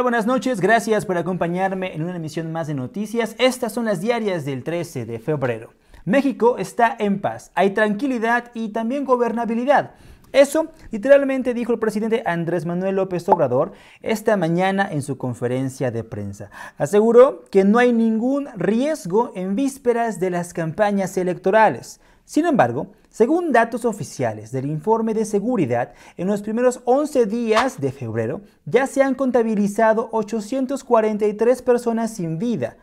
Buenas noches, gracias por acompañarme en una emisión más de noticias. Estas son las diarias del 13 de febrero. México está en paz, hay tranquilidad y también gobernabilidad. Eso literalmente dijo el presidente Andrés Manuel López Obrador esta mañana en su conferencia de prensa. Aseguró que no hay ningún riesgo en vísperas de las campañas electorales. Sin embargo, según datos oficiales del informe de seguridad, en los primeros 11 días de febrero ya se han contabilizado 843 personas sin vida.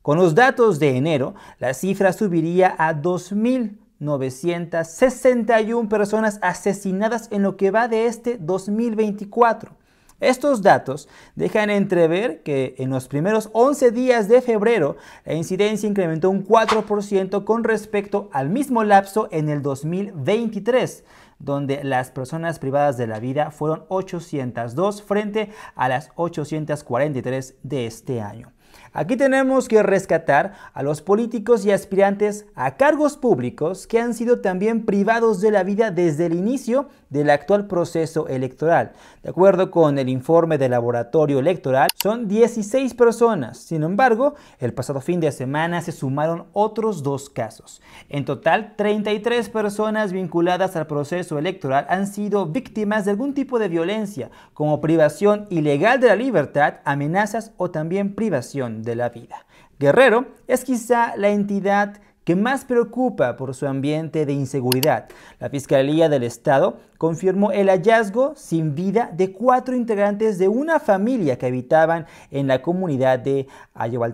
Con los datos de enero, la cifra subiría a 2.961 personas asesinadas en lo que va de este 2024. Estos datos dejan entrever que en los primeros 11 días de febrero la incidencia incrementó un 4% con respecto al mismo lapso en el 2023, donde las personas privadas de la vida fueron 802 frente a las 843 de este año. Aquí tenemos que rescatar a los políticos y aspirantes a cargos públicos que han sido también privados de la vida desde el inicio del actual proceso electoral. De acuerdo con el informe del laboratorio electoral, son 16 personas. Sin embargo, el pasado fin de semana se sumaron otros dos casos. En total, 33 personas vinculadas al proceso electoral han sido víctimas de algún tipo de violencia, como privación ilegal de la libertad, amenazas o también privación de la vida. Guerrero es quizá la entidad que más preocupa por su ambiente de inseguridad. La Fiscalía del Estado confirmó el hallazgo sin vida de cuatro integrantes de una familia que habitaban en la comunidad de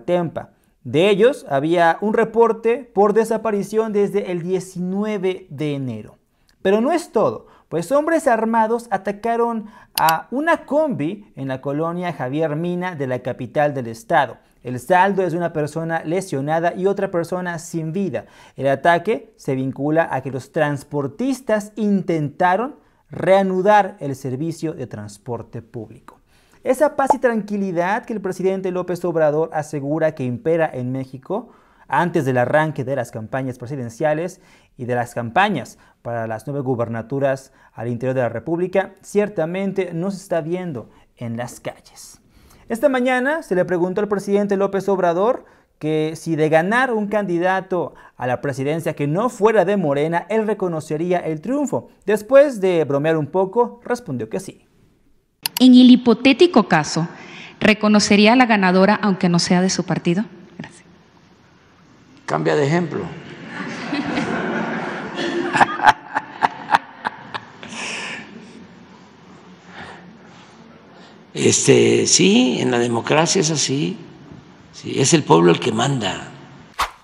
tempa De ellos había un reporte por desaparición desde el 19 de enero. Pero no es todo pues hombres armados atacaron a una combi en la colonia Javier Mina de la capital del estado. El saldo es una persona lesionada y otra persona sin vida. El ataque se vincula a que los transportistas intentaron reanudar el servicio de transporte público. Esa paz y tranquilidad que el presidente López Obrador asegura que impera en México antes del arranque de las campañas presidenciales y de las campañas para las nueve gubernaturas al interior de la República, ciertamente no se está viendo en las calles. Esta mañana se le preguntó al presidente López Obrador que si de ganar un candidato a la presidencia que no fuera de Morena, él reconocería el triunfo. Después de bromear un poco, respondió que sí. En el hipotético caso, ¿reconocería a la ganadora aunque no sea de su partido? Cambia de ejemplo. Este, sí, en la democracia es así. es el pueblo el que manda.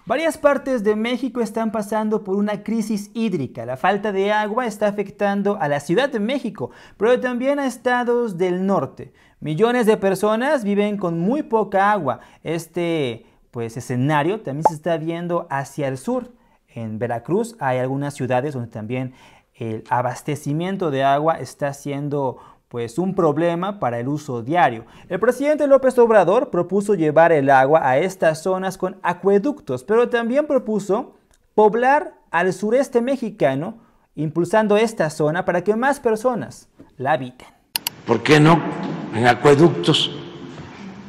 Varias partes de México están pasando por una crisis hídrica. La falta de agua está afectando a la Ciudad de México, pero también a estados del norte. Millones de personas viven con muy poca agua. Este pues, escenario también se está viendo hacia el sur. En Veracruz hay algunas ciudades donde también el abastecimiento de agua está siendo pues un problema para el uso diario. El presidente López Obrador propuso llevar el agua a estas zonas con acueductos, pero también propuso poblar al sureste mexicano, impulsando esta zona para que más personas la habiten. ¿Por qué no en acueductos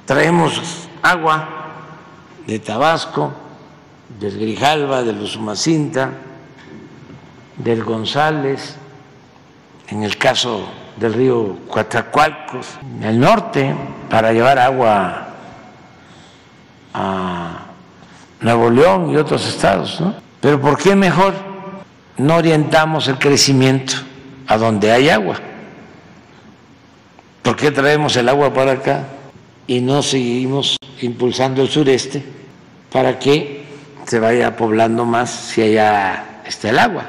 traemos agua? de Tabasco, del de los Sumacinta, del González, en el caso del río Cuatacualcos, en el norte, para llevar agua a Nuevo León y otros estados. ¿no? Pero ¿por qué mejor no orientamos el crecimiento a donde hay agua? ¿Por qué traemos el agua para acá y no seguimos impulsando el sureste? para que se vaya poblando más si allá está el agua.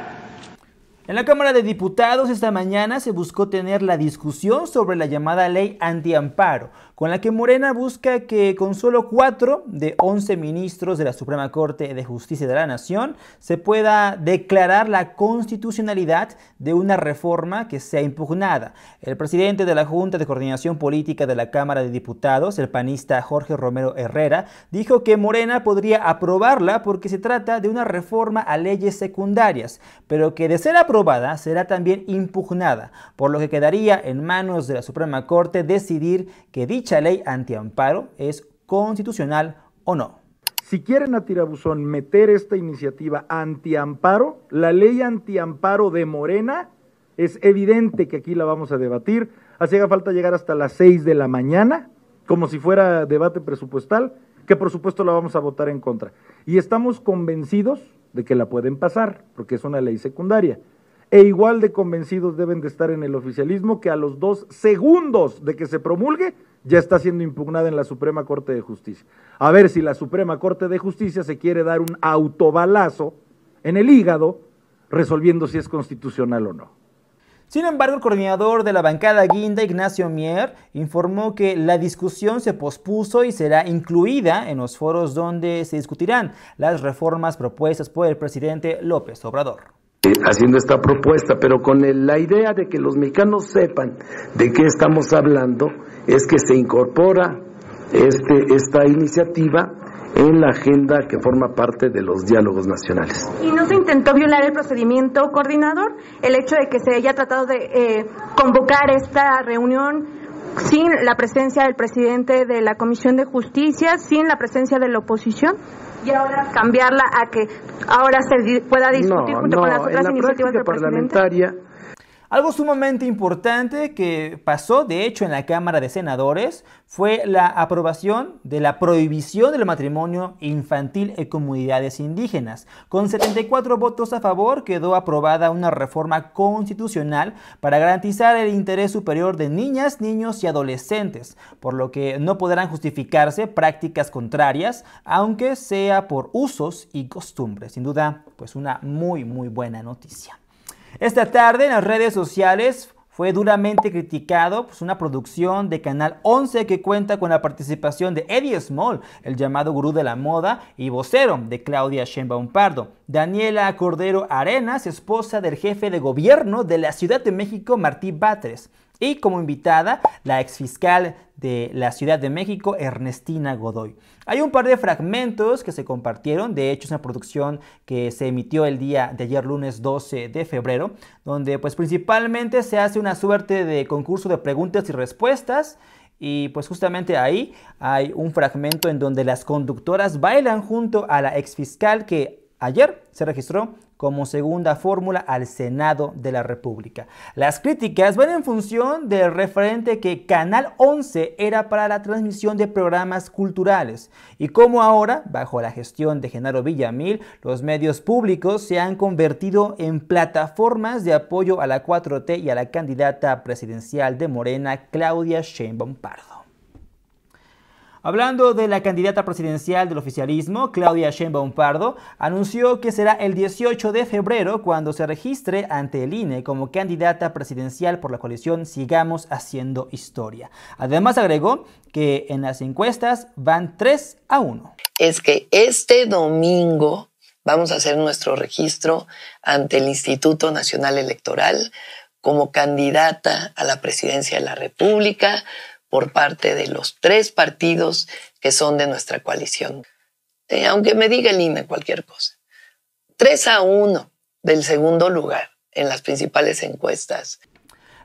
En la Cámara de Diputados esta mañana se buscó tener la discusión sobre la llamada ley antiamparo con la que Morena busca que con solo cuatro de once ministros de la Suprema Corte de Justicia de la Nación se pueda declarar la constitucionalidad de una reforma que sea impugnada. El presidente de la Junta de Coordinación Política de la Cámara de Diputados, el panista Jorge Romero Herrera, dijo que Morena podría aprobarla porque se trata de una reforma a leyes secundarias, pero que de ser aprobada será también impugnada, por lo que quedaría en manos de la Suprema Corte decidir que dicha ley antiamparo es constitucional o no. Si quieren a tirabuzón meter esta iniciativa antiamparo, la ley antiamparo de Morena, es evidente que aquí la vamos a debatir. haga falta llegar hasta las 6 de la mañana, como si fuera debate presupuestal, que por supuesto la vamos a votar en contra. Y estamos convencidos de que la pueden pasar, porque es una ley secundaria. E igual de convencidos deben de estar en el oficialismo que a los dos segundos de que se promulgue ya está siendo impugnada en la Suprema Corte de Justicia. A ver si la Suprema Corte de Justicia se quiere dar un autobalazo en el hígado resolviendo si es constitucional o no. Sin embargo, el coordinador de la bancada guinda, Ignacio Mier, informó que la discusión se pospuso y será incluida en los foros donde se discutirán las reformas propuestas por el presidente López Obrador eh, haciendo esta propuesta, pero con la idea de que los mexicanos sepan de qué estamos hablando es que se incorpora este, esta iniciativa en la agenda que forma parte de los diálogos nacionales. ¿Y no se intentó violar el procedimiento coordinador? El hecho de que se haya tratado de eh, convocar esta reunión sin la presencia del presidente de la Comisión de Justicia, sin la presencia de la oposición, y ahora cambiarla a que ahora se pueda discutir junto con las otras iniciativas algo sumamente importante que pasó, de hecho, en la Cámara de Senadores fue la aprobación de la prohibición del matrimonio infantil en comunidades indígenas. Con 74 votos a favor quedó aprobada una reforma constitucional para garantizar el interés superior de niñas, niños y adolescentes, por lo que no podrán justificarse prácticas contrarias, aunque sea por usos y costumbres. Sin duda, pues una muy, muy buena noticia. Esta tarde en las redes sociales fue duramente criticado pues, una producción de Canal 11 que cuenta con la participación de Eddie Small, el llamado gurú de la moda, y vocero de Claudia Sheinbaum Pardo. Daniela Cordero Arenas, esposa del jefe de gobierno de la Ciudad de México, Martín Batres. Y como invitada, la exfiscal de la Ciudad de México, Ernestina Godoy. Hay un par de fragmentos que se compartieron, de hecho es una producción que se emitió el día de ayer lunes 12 de febrero, donde pues principalmente se hace una suerte de concurso de preguntas y respuestas y pues justamente ahí hay un fragmento en donde las conductoras bailan junto a la exfiscal que ayer se registró como segunda fórmula al Senado de la República. Las críticas van en función del referente que Canal 11 era para la transmisión de programas culturales y cómo ahora, bajo la gestión de Genaro Villamil, los medios públicos se han convertido en plataformas de apoyo a la 4T y a la candidata presidencial de Morena, Claudia Sheinbaum Pardo. Hablando de la candidata presidencial del oficialismo, Claudia Sheinbaum Pardo anunció que será el 18 de febrero cuando se registre ante el INE como candidata presidencial por la coalición Sigamos Haciendo Historia. Además agregó que en las encuestas van 3 a 1. Es que este domingo vamos a hacer nuestro registro ante el Instituto Nacional Electoral como candidata a la presidencia de la República por parte de los tres partidos que son de nuestra coalición. Eh, aunque me diga el cualquier cosa. 3 a 1 del segundo lugar en las principales encuestas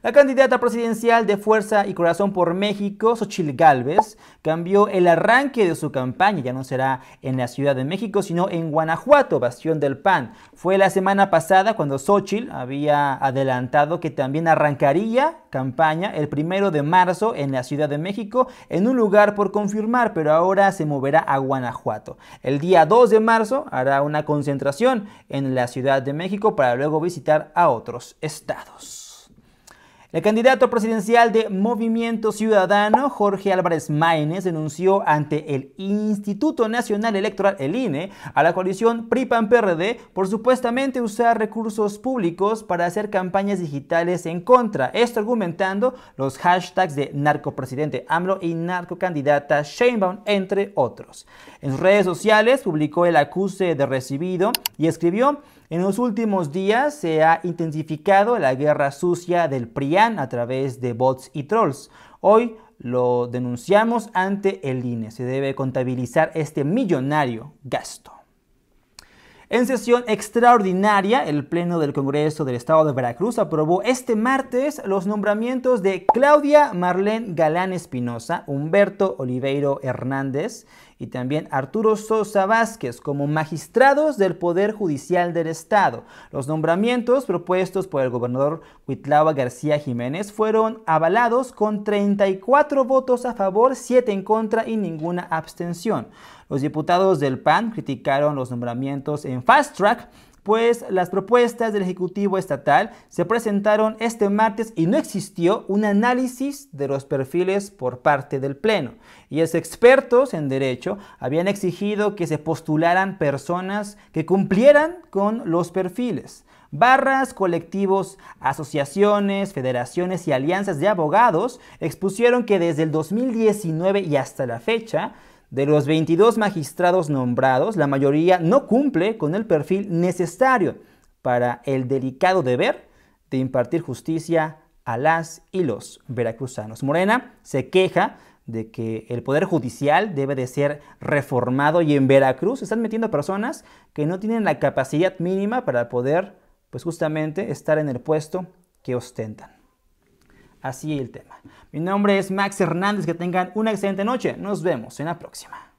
la candidata presidencial de Fuerza y Corazón por México, Sochil Gálvez, cambió el arranque de su campaña. Ya no será en la Ciudad de México, sino en Guanajuato, bastión del PAN. Fue la semana pasada cuando Xochil había adelantado que también arrancaría campaña el primero de marzo en la Ciudad de México, en un lugar por confirmar, pero ahora se moverá a Guanajuato. El día 2 de marzo hará una concentración en la Ciudad de México para luego visitar a otros estados. El candidato presidencial de Movimiento Ciudadano, Jorge Álvarez Maínez, denunció ante el Instituto Nacional Electoral, el INE, a la coalición PRI-PAN-PRD por supuestamente usar recursos públicos para hacer campañas digitales en contra, esto argumentando los hashtags de narcopresidente AMLO y narcocandidata Sheinbaum, entre otros. En sus redes sociales publicó el acuse de recibido y escribió en los últimos días se ha intensificado la guerra sucia del PRIAN a través de bots y trolls. Hoy lo denunciamos ante el INE. Se debe contabilizar este millonario gasto. En sesión extraordinaria, el Pleno del Congreso del Estado de Veracruz aprobó este martes los nombramientos de Claudia Marlene Galán Espinosa, Humberto Oliveiro Hernández y también Arturo Sosa Vázquez como magistrados del Poder Judicial del Estado. Los nombramientos propuestos por el gobernador Huitlava García Jiménez fueron avalados con 34 votos a favor, 7 en contra y ninguna abstención. Los diputados del PAN criticaron los nombramientos en fast track pues las propuestas del Ejecutivo Estatal se presentaron este martes y no existió un análisis de los perfiles por parte del Pleno. Y los expertos en derecho habían exigido que se postularan personas que cumplieran con los perfiles. Barras, colectivos, asociaciones, federaciones y alianzas de abogados expusieron que desde el 2019 y hasta la fecha, de los 22 magistrados nombrados, la mayoría no cumple con el perfil necesario para el delicado deber de impartir justicia a las y los veracruzanos. Morena se queja de que el Poder Judicial debe de ser reformado y en Veracruz se están metiendo personas que no tienen la capacidad mínima para poder, pues justamente, estar en el puesto que ostentan así el tema. Mi nombre es Max Hernández, que tengan una excelente noche, nos vemos en la próxima.